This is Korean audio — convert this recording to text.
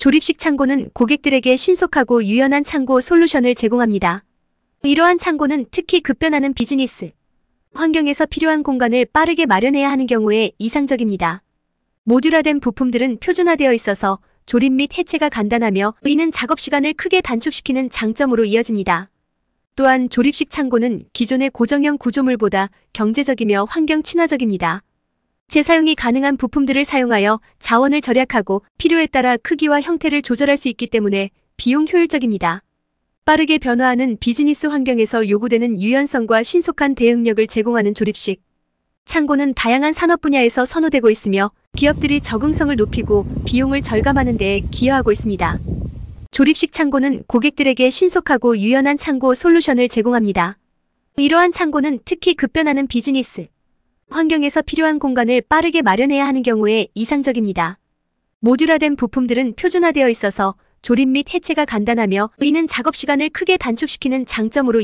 조립식 창고는 고객들에게 신속하고 유연한 창고 솔루션을 제공합니다. 이러한 창고는 특히 급변하는 비즈니스 환경에서 필요한 공간을 빠르게 마련해야 하는 경우에 이상적입니다. 모듈화된 부품들은 표준화되어 있어서 조립 및 해체가 간단하며 이는 작업 시간을 크게 단축시키는 장점으로 이어집니다. 또한 조립식 창고는 기존의 고정형 구조물보다 경제적이며 환경 친화적입니다. 재사용이 가능한 부품들을 사용하여 자원을 절약하고 필요에 따라 크기와 형태를 조절할 수 있기 때문에 비용 효율적입니다. 빠르게 변화하는 비즈니스 환경에서 요구되는 유연성과 신속한 대응력을 제공하는 조립식. 창고는 다양한 산업 분야에서 선호되고 있으며 기업들이 적응성을 높이고 비용을 절감하는 데 기여하고 있습니다. 조립식 창고는 고객들에게 신속하고 유연한 창고 솔루션을 제공합니다. 이러한 창고는 특히 급변하는 비즈니스, 환경에서 필요한 공간을 빠르게 마련해야 하는 경우에 이상적입니다. 모듈화된 부품들은 표준화되어 있어서 조립 및 해체가 간단하며 의는 작업 시간을 크게 단축시키는 장점으로